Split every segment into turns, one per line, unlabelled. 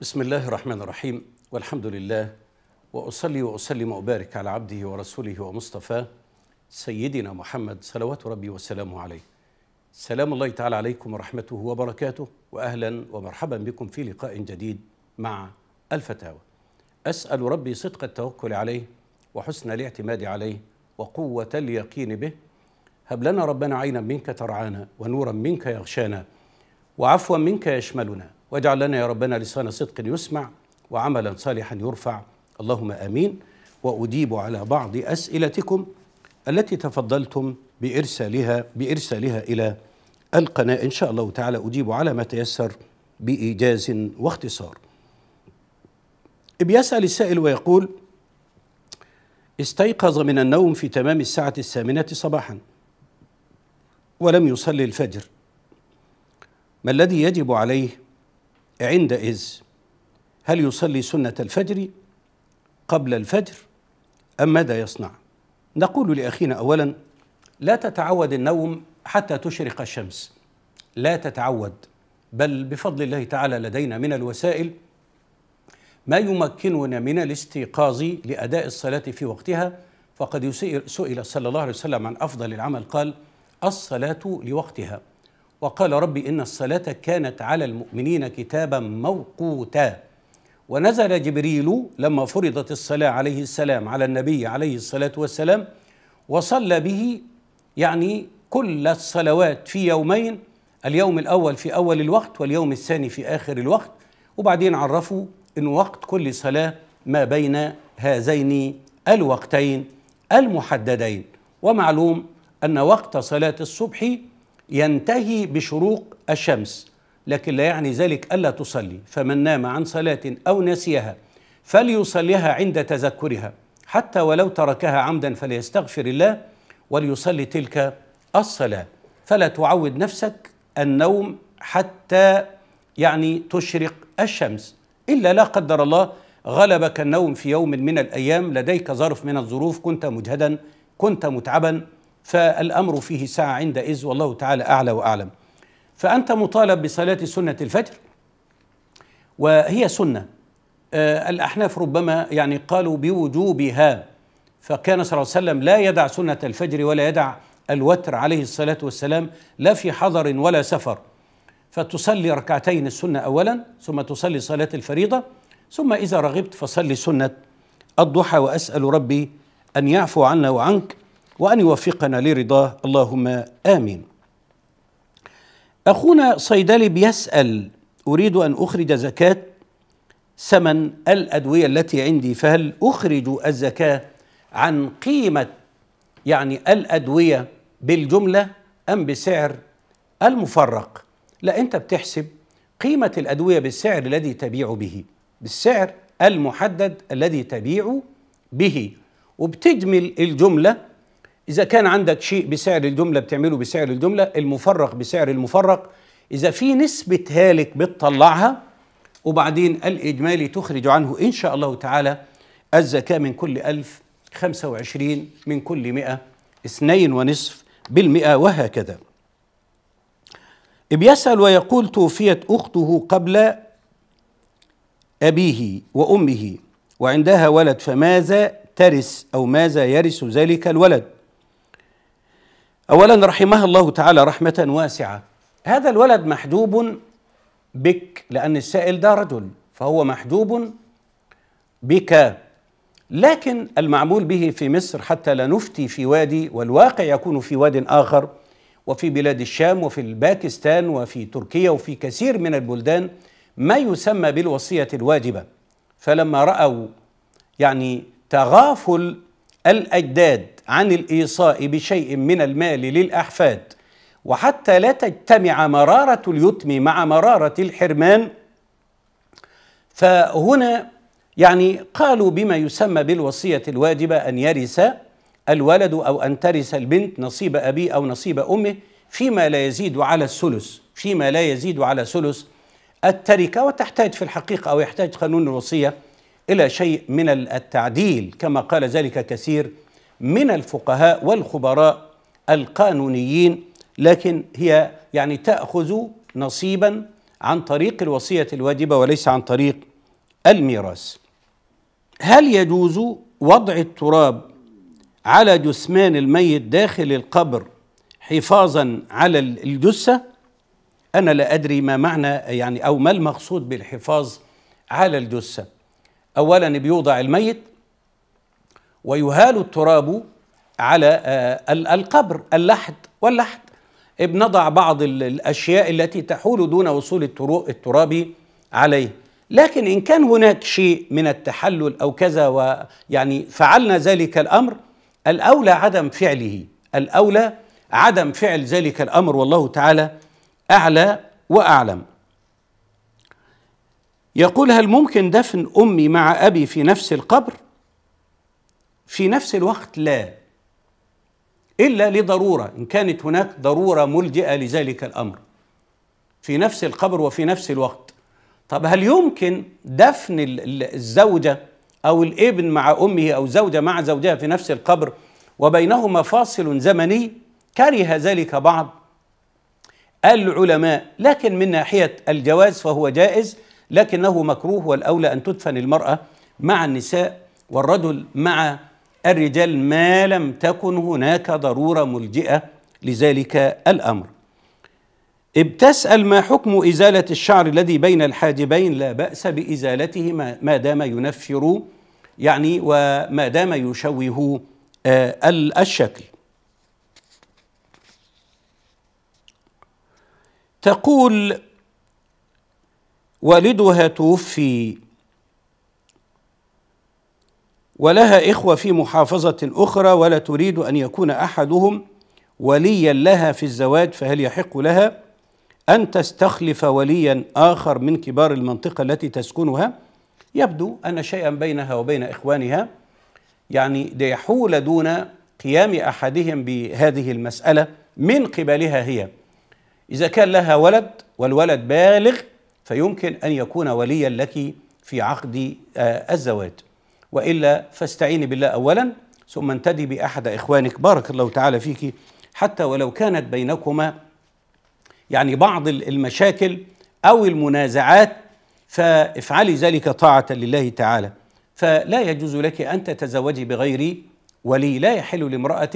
بسم الله الرحمن الرحيم والحمد لله واصلي واسلم وابارك على عبده ورسوله ومصطفاه سيدنا محمد صلوات ربي وسلامه عليه. سلام الله تعالى عليكم ورحمته وبركاته واهلا ومرحبا بكم في لقاء جديد مع الفتاوى. اسال ربي صدق التوكل عليه وحسن الاعتماد عليه وقوه اليقين به. هب لنا ربنا عينا منك ترعانا ونورا منك يغشانا وعفوا منك يشملنا واجعل لنا يا ربنا لسان صدق يسمع وعملا صالحا يرفع اللهم امين واجيب على بعض اسئلتكم التي تفضلتم بارسالها بارسالها الى القناه ان شاء الله تعالى اجيب على ما تيسر بايجاز واختصار. بيسال السائل ويقول: استيقظ من النوم في تمام الساعه الثامنه صباحا ولم يصلي الفجر ما الذي يجب عليه عندئذ هل يصلي سنة الفجر قبل الفجر أم ماذا يصنع؟ نقول لأخينا أولا لا تتعود النوم حتى تشرق الشمس لا تتعود بل بفضل الله تعالى لدينا من الوسائل ما يمكننا من الاستيقاظ لأداء الصلاة في وقتها فقد سئل صلى الله عليه وسلم عن أفضل العمل قال الصلاة لوقتها وقال ربي إن الصلاة كانت على المؤمنين كتابا موقوتا ونزل جبريل لما فرضت الصلاة عليه السلام على النبي عليه الصلاة والسلام وصلى به يعني كل الصلوات في يومين اليوم الأول في أول الوقت واليوم الثاني في آخر الوقت وبعدين عرفوا أن وقت كل صلاة ما بين هذين الوقتين المحددين ومعلوم أن وقت صلاة الصبح ينتهي بشروق الشمس لكن لا يعني ذلك ألا تصلي فمن نام عن صلاة أو نسيها فليصليها عند تذكرها حتى ولو تركها عمدا فليستغفر الله وليصلي تلك الصلاة فلا تعود نفسك النوم حتى يعني تشرق الشمس إلا لا قدر الله غلبك النوم في يوم من الأيام لديك ظرف من الظروف كنت مجهدا كنت متعبا فالأمر فيه ساعة عندئذ والله تعالى أعلى وأعلم فأنت مطالب بصلاة سنة الفجر وهي سنة آه، الأحناف ربما يعني قالوا بوجوبها فكان صلى الله عليه وسلم لا يدع سنة الفجر ولا يدع الوتر عليه الصلاة والسلام لا في حضر ولا سفر فتصلي ركعتين السنة أولا ثم تصلي صلاة الفريضة ثم إذا رغبت فصلي سنة الضحى وأسأل ربي أن يعفو عنا وعنك وأن يوفقنا لرضاه اللهم آمين أخونا صيدلي بيسأل أريد أن أخرج زكاة ثمن الأدوية التي عندي فهل أخرج الزكاة عن قيمة يعني الأدوية بالجملة أم بسعر المفرق لا أنت بتحسب قيمة الأدوية بالسعر الذي تبيع به بالسعر المحدد الذي تبيع به وبتجمل الجملة إذا كان عندك شيء بسعر الجملة بتعمله بسعر الجملة المفرق بسعر المفرق إذا في نسبة هالك بتطلعها وبعدين الإجمالي تخرج عنه إن شاء الله تعالى الزكاة من كل ألف خمسة وعشرين من كل مئة اثنين ونصف بالمئة وهكذا بيسأل ويقول توفيت أخته قبل أبيه وأمه وعندها ولد فماذا ترث أو ماذا يرث ذلك الولد أولا رحمها الله تعالى رحمة واسعة هذا الولد محجوب بك لأن السائل ده رجل فهو محجوب بك لكن المعمول به في مصر حتى لا نفتي في وادي والواقع يكون في واد آخر وفي بلاد الشام وفي الباكستان وفي تركيا وفي كثير من البلدان ما يسمى بالوصية الواجبة فلما رأوا يعني تغافل الأجداد عن الإيصاء بشيء من المال للأحفاد وحتى لا تجتمع مرارة اليتم مع مرارة الحرمان فهنا يعني قالوا بما يسمى بالوصية الواجبة أن يرث الولد أو أن ترث البنت نصيب أبيه أو نصيب أمه فيما لا يزيد على الثلث فيما لا يزيد على ثلث التركة وتحتاج في الحقيقة أو يحتاج قانون الوصية إلى شيء من التعديل كما قال ذلك كثير من الفقهاء والخبراء القانونيين لكن هي يعني تأخذ نصيبا عن طريق الوصية الواجبة وليس عن طريق الميراث هل يجوز وضع التراب على جثمان الميت داخل القبر حفاظا على الجثة أنا لا أدري ما معنى يعني أو ما المقصود بالحفاظ على الجثة أولا بيوضع الميت ويهال التراب على آه، القبر اللحد واللحد بنضع بعض الأشياء التي تحول دون وصول التراب عليه لكن إن كان هناك شيء من التحلل أو كذا ويعني فعلنا ذلك الأمر الأولى عدم فعله الأولى عدم فعل ذلك الأمر والله تعالى أعلى وأعلم يقول هل ممكن دفن أمي مع أبي في نفس القبر في نفس الوقت لا إلا لضرورة إن كانت هناك ضرورة ملجئة لذلك الأمر في نفس القبر وفي نفس الوقت طب هل يمكن دفن الزوجة أو الابن مع أمه أو زوجة مع زوجها في نفس القبر وبينهما فاصل زمني كره ذلك بعض العلماء لكن من ناحية الجواز فهو جائز لكنه مكروه والأولى أن تدفن المرأة مع النساء والرجل مع الرجال ما لم تكن هناك ضروره ملجئه لذلك الامر بتسأل ما حكم إزالة الشعر الذي بين الحاجبين لا بأس بإزالته ما دام ينفر يعني وما دام يشوه آه، الشكل تقول والدها توفي ولها إخوة في محافظة أخرى ولا تريد أن يكون أحدهم وليا لها في الزواج فهل يحق لها أن تستخلف وليا آخر من كبار المنطقة التي تسكنها يبدو أن شيئا بينها وبين إخوانها يعني ليحول دون قيام أحدهم بهذه المسألة من قبلها هي إذا كان لها ولد والولد بالغ فيمكن أن يكون وليا لك في عقد آه، الزواج والا فاستعيني بالله اولا ثم انتدي باحد اخوانك بارك الله تعالى فيك حتى ولو كانت بينكما يعني بعض المشاكل او المنازعات فافعلي ذلك طاعه لله تعالى فلا يجوز لك ان تتزوجي بغير ولي لا يحل لامراه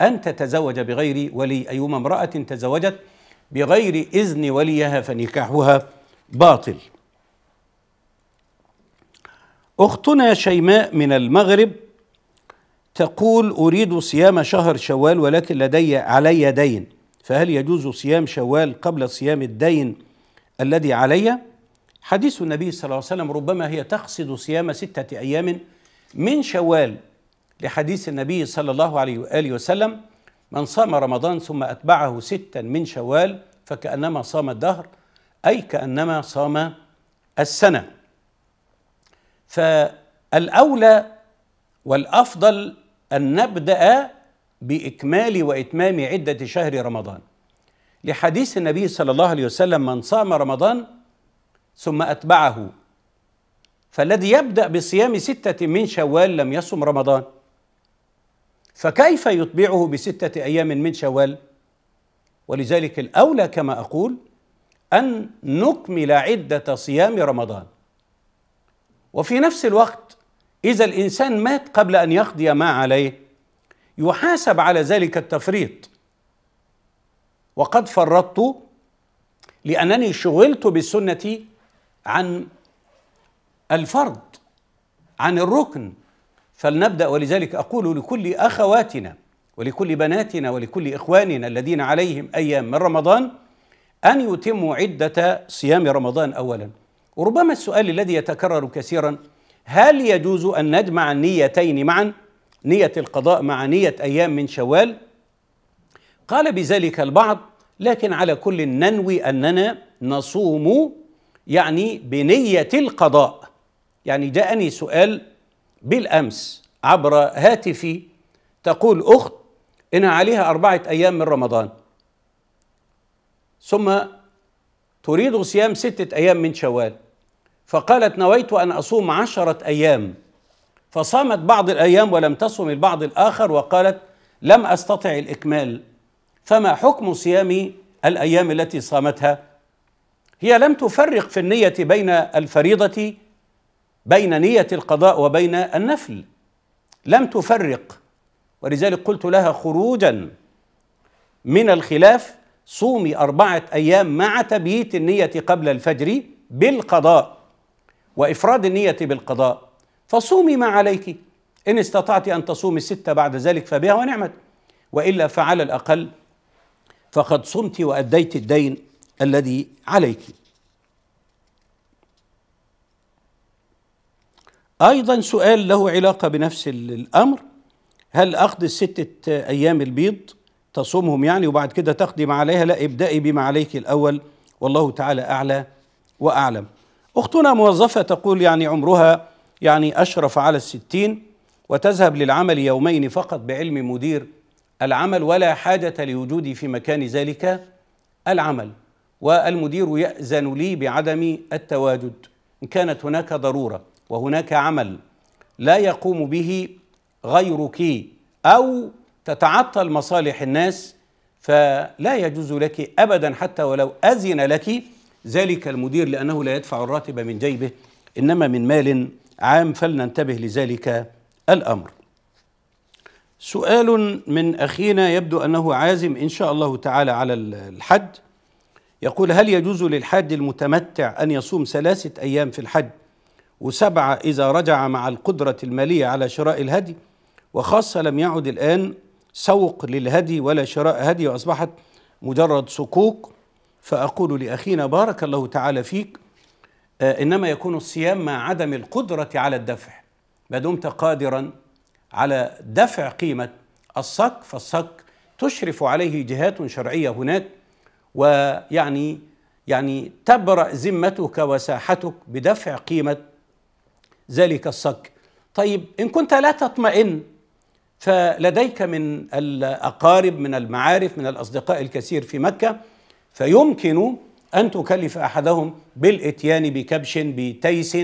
ان تتزوج بغير ولي ايما امراه تزوجت بغير اذن وليها فنكاحها باطل اختنا شيماء من المغرب تقول اريد صيام شهر شوال ولكن لدي علي دين فهل يجوز صيام شوال قبل صيام الدين الذي علي حديث النبي صلى الله عليه وسلم ربما هي تقصد صيام ستة أيام من شوال لحديث النبي صلى الله عليه وآله وسلم من صام رمضان ثم أتبعه ستا من شوال فكأنما صام الدهر أي كأنما صام السنة فالاولى والافضل ان نبدا باكمال واتمام عده شهر رمضان لحديث النبي صلى الله عليه وسلم من صام رمضان ثم اتبعه فالذي يبدا بصيام سته من شوال لم يصم رمضان فكيف يتبعه بسته ايام من شوال ولذلك الاولى كما اقول ان نكمل عده صيام رمضان وفي نفس الوقت إذا الإنسان مات قبل أن يقضي ما عليه يحاسب على ذلك التفريط وقد فرطت لأنني شغلت بالسنة عن الفرض عن الركن فلنبدأ ولذلك أقول لكل أخواتنا ولكل بناتنا ولكل إخواننا الذين عليهم أيام من رمضان أن يتموا عدة صيام رمضان أولاً وربما السؤال الذي يتكرر كثيرا هل يجوز أن نجمع النيتين معا نية القضاء مع نية أيام من شوال قال بذلك البعض لكن على كل ننوي أننا نصوم يعني بنية القضاء يعني جاءني سؤال بالأمس عبر هاتفي تقول أخت إن عليها أربعة أيام من رمضان ثم تريد صيام ستة أيام من شوال فقالت نويت أن أصوم عشرة أيام فصامت بعض الأيام ولم تصم البعض الآخر وقالت لم أستطع الإكمال فما حكم صيام الأيام التي صامتها هي لم تفرق في النية بين الفريضة بين نية القضاء وبين النفل لم تفرق ولذلك قلت لها خروجا من الخلاف صومي أربعة أيام مع تبييت النية قبل الفجر بالقضاء وإفراد النية بالقضاء فصومي ما عليك إن استطعت أن تصومي الستة بعد ذلك فبها ونعمت وإلا فعلى الأقل فقد صمت وأديت الدين الذي عليك أيضا سؤال له علاقة بنفس الأمر هل أخذ الستة أيام البيض تصومهم يعني وبعد كده تقضي ما عليها لا ابدأي بما عليك الأول والله تعالى أعلى وأعلم أختنا موظفة تقول يعني عمرها يعني أشرف على الستين وتذهب للعمل يومين فقط بعلم مدير العمل ولا حاجة لوجودي في مكان ذلك العمل والمدير يأذن لي بعدم التواجد إن كانت هناك ضرورة وهناك عمل لا يقوم به غيرك أو تتعطل مصالح الناس فلا يجوز لك أبدا حتى ولو أذن لك ذلك المدير لأنه لا يدفع الراتب من جيبه إنما من مال عام فلننتبه لذلك الأمر سؤال من أخينا يبدو أنه عازم إن شاء الله تعالى على الحج يقول هل يجوز للحاج المتمتع أن يصوم ثلاثة أيام في الحج وسبعة إذا رجع مع القدرة المالية على شراء الهدي وخاصة لم يعد الآن سوق للهدي ولا شراء هدي وأصبحت مجرد صكوك فأقول لأخينا بارك الله تعالى فيك آه، إنما يكون الصيام مع عدم القدرة على الدفع ما دمت قادرا على دفع قيمة الصك فالصك تشرف عليه جهات شرعية هناك ويعني يعني تبرأ ذمتك وساحتك بدفع قيمة ذلك الصك طيب إن كنت لا تطمئن فلديك من الأقارب من المعارف من الأصدقاء الكثير في مكة فيمكن أن تكلف أحدهم بالإتيان بكبش بتيس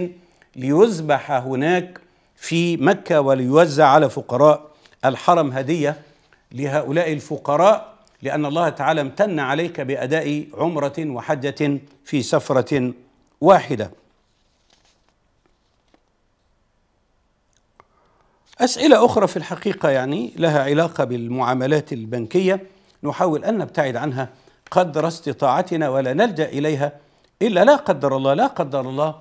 ليذبح هناك في مكة وليوزع على فقراء الحرم هدية لهؤلاء الفقراء لأن الله تعالى امتن عليك بأداء عمرة وحجة في سفرة واحدة أسئلة أخرى في الحقيقة يعني لها علاقة بالمعاملات البنكية نحاول أن نبتعد عنها قدر استطاعتنا ولا نلجا اليها الا لا قدر الله لا قدر الله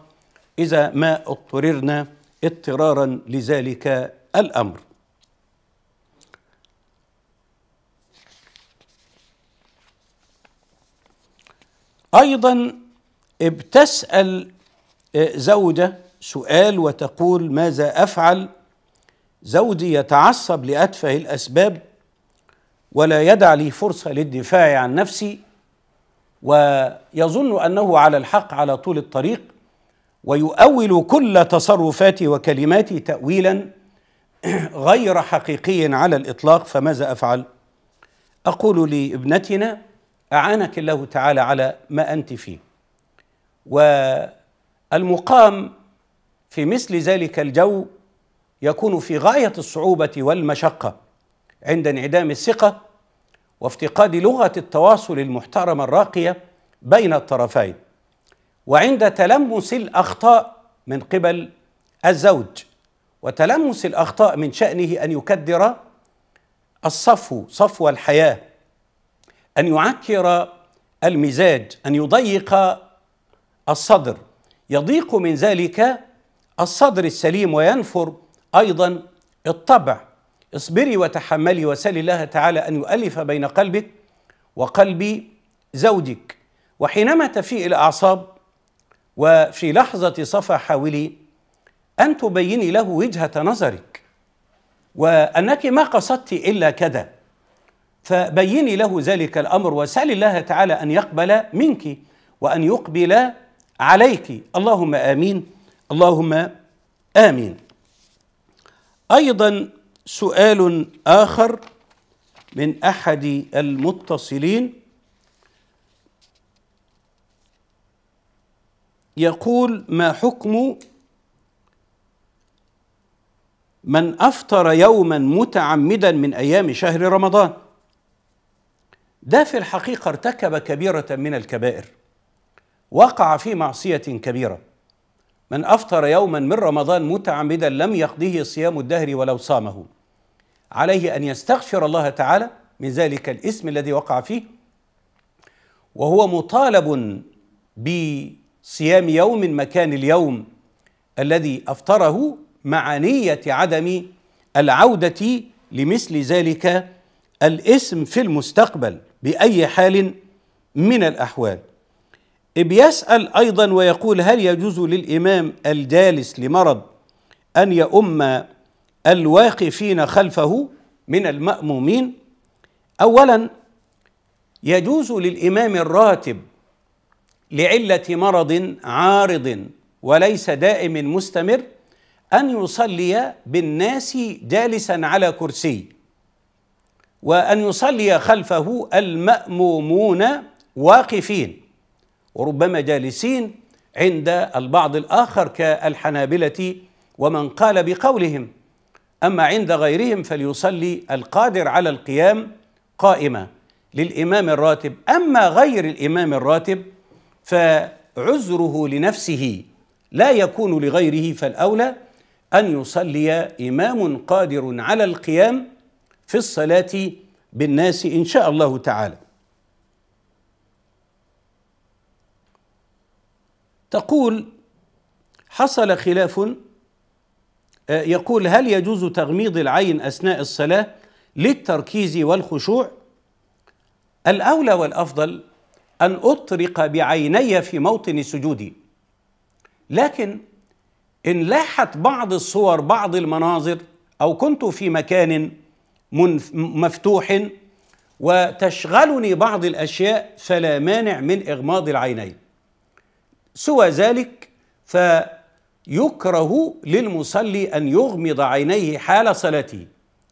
اذا ما اضطررنا اضطرارا لذلك الامر ايضا بتسال آه، زوجه سؤال وتقول ماذا افعل زوجي يتعصب لاتفه الاسباب ولا يدع لي فرصه للدفاع عن نفسي ويظن انه على الحق على طول الطريق ويؤول كل تصرفاتي وكلماتي تاويلا غير حقيقي على الاطلاق فماذا افعل اقول لابنتنا اعانك الله تعالى على ما انت فيه والمقام في مثل ذلك الجو يكون في غايه الصعوبه والمشقه عند انعدام الثقه وافتقاد لغه التواصل المحترمه الراقيه بين الطرفين وعند تلمس الاخطاء من قبل الزوج وتلمس الاخطاء من شانه ان يكدر الصفو صفو الحياه ان يعكر المزاج ان يضيق الصدر يضيق من ذلك الصدر السليم وينفر ايضا الطبع اصبري وتحملي وسلي الله تعالى أن يؤلف بين قلبك وقلب زوجك وحينما تفيء الأعصاب وفي لحظة صفا حاولي أن تبيني له وجهة نظرك وأنك ما قصدت إلا كذا فبيني له ذلك الأمر وسأل الله تعالى أن يقبل منك وأن يقبل عليك اللهم آمين اللهم آمين أيضا سؤال آخر من أحد المتصلين يقول ما حكم من افطر يوما متعمدا من ايام شهر رمضان ده في الحقيقه ارتكب كبيره من الكبائر وقع في معصيه كبيره من افطر يوما من رمضان متعمدا لم يقضه صيام الدهر ولو صامه عليه ان يستغفر الله تعالى من ذلك الاسم الذي وقع فيه وهو مطالب بصيام يوم مكان اليوم الذي افطره مع نيه عدم العوده لمثل ذلك الاسم في المستقبل باي حال من الاحوال بيسأل أيضا ويقول هل يجوز للإمام الجالس لمرض أن يؤم الواقفين خلفه من المأمومين أولا يجوز للإمام الراتب لعلة مرض عارض وليس دائم مستمر أن يصلي بالناس جالسا على كرسي وأن يصلي خلفه المأمومون واقفين وربما جالسين عند البعض الآخر كالحنابلة ومن قال بقولهم أما عند غيرهم فليصلي القادر على القيام قائما للإمام الراتب أما غير الإمام الراتب فعذره لنفسه لا يكون لغيره فالأولى أن يصلي إمام قادر على القيام في الصلاة بالناس إن شاء الله تعالى تقول حصل خلاف آه، يقول هل يجوز تغميض العين اثناء الصلاه للتركيز والخشوع الاولى والافضل ان اطرق بعيني في موطن سجودي لكن ان لاحت بعض الصور بعض المناظر او كنت في مكان مفتوح وتشغلني بعض الاشياء فلا مانع من اغماض العينين سوى ذلك فيكره للمصلي أن يغمض عينيه حال صلاته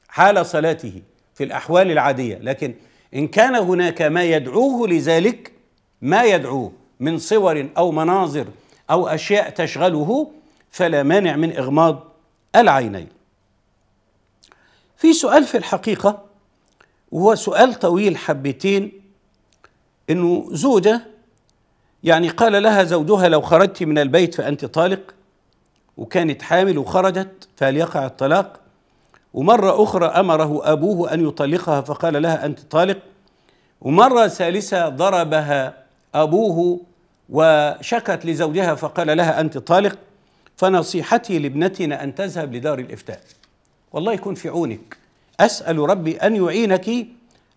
حال صلاته في الأحوال العادية لكن إن كان هناك ما يدعوه لذلك ما يدعوه من صور أو مناظر أو أشياء تشغله فلا مانع من إغماض العينين في سؤال في الحقيقة وهو سؤال طويل حبتين انه زوجة يعني قال لها زوجها لو خرجت من البيت فأنت طالق وكانت حامل وخرجت فهل يقع الطلاق ومرة أخرى أمره أبوه أن يطلقها فقال لها أنت طالق ومرة ثالثة ضربها أبوه وشكت لزوجها فقال لها أنت طالق فنصيحتي لابنتنا أن تذهب لدار الإفتاء والله يكون في عونك أسأل ربي أن يعينك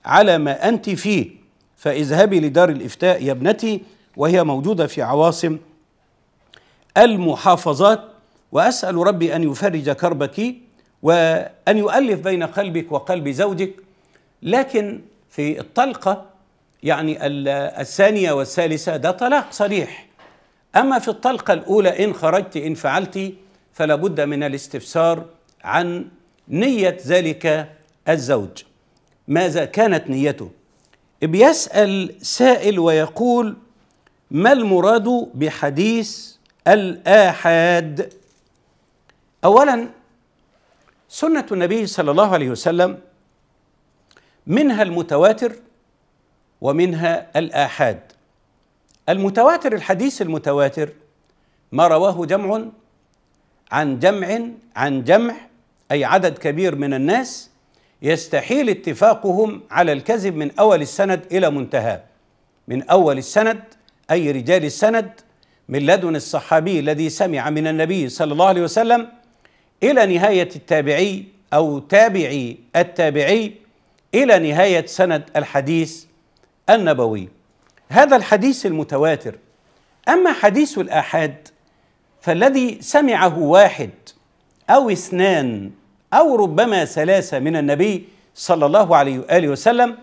على ما أنت فيه فاذهبي لدار الإفتاء يا ابنتي وهي موجودة في عواصم المحافظات وأسأل ربي أن يفرج كربك وأن يؤلف بين قلبك وقلب زوجك لكن في الطلقة يعني الثانية والثالثة ده طلاق صريح أما في الطلقة الأولى إن خرجت إن فعلت فلا بد من الاستفسار عن نية ذلك الزوج ماذا كانت نيته بيسأل سائل ويقول ما المراد بحديث الآحاد أولا سنة النبي صلى الله عليه وسلم منها المتواتر ومنها الآحاد المتواتر الحديث المتواتر ما رواه جمع عن جمع عن جمع أي عدد كبير من الناس يستحيل اتفاقهم على الكذب من أول السند إلى منتهاه من أول السند أي رجال السند من لدن الصحابي الذي سمع من النبي صلى الله عليه وسلم إلى نهاية التابعي أو تابعي التابعي إلى نهاية سند الحديث النبوي هذا الحديث المتواتر أما حديث الآحاد فالذي سمعه واحد أو اثنان أو ربما ثلاثة من النبي صلى الله عليه وآله وسلم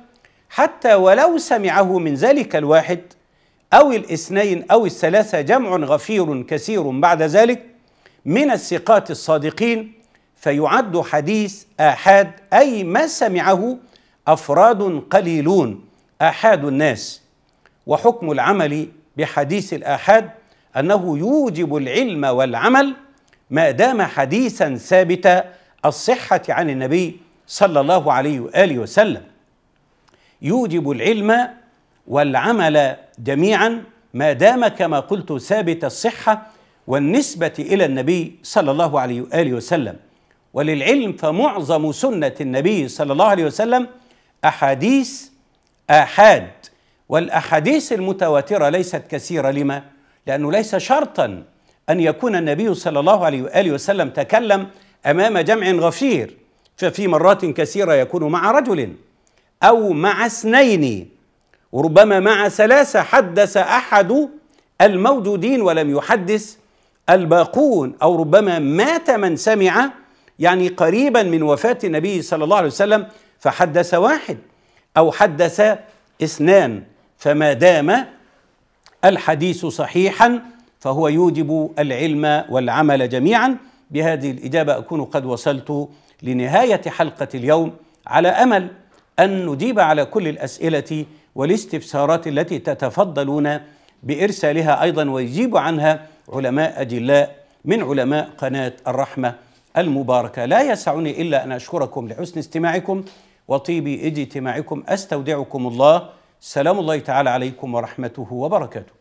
حتى ولو سمعه من ذلك الواحد أو الاثنين أو الثلاثة جمع غفير كثير بعد ذلك من الثقات الصادقين فيعد حديث آحاد أي ما سمعه أفراد قليلون آحاد الناس وحكم العمل بحديث الآحاد أنه يوجب العلم والعمل ما دام حديثا ثابت الصحة عن النبي صلى الله عليه وآله وسلم يوجب العلم والعمل جميعا ما دام كما قلت ثابت الصحة والنسبة إلى النبي صلى الله عليه وآله وسلم وللعلم فمعظم سنة النبي صلى الله عليه وسلم أحاديث آحاد والأحاديث المتواترة ليست كثيرة لما؟ لأنه ليس شرطا أن يكون النبي صلى الله عليه وآله وسلم تكلم أمام جمع غفير ففي مرات كثيرة يكون مع رجل أو مع اثنين وربما مع سلاسة حدث أحد الموجودين ولم يحدث الباقون أو ربما مات من سمع يعني قريبا من وفاة النبي صلى الله عليه وسلم فحدث واحد أو حدث اثنان فما دام الحديث صحيحا فهو يوجب العلم والعمل جميعا بهذه الإجابة أكون قد وصلت لنهاية حلقة اليوم على أمل أن نجيب على كل الأسئلة والاستفسارات التي تتفضلون بإرسالها أيضا ويجيب عنها علماء أجلاء من علماء قناة الرحمة المباركة لا يسعني إلا أن أشكركم لحسن استماعكم وطيب اجتماعكم أستودعكم الله سلام الله تعالى عليكم ورحمته وبركاته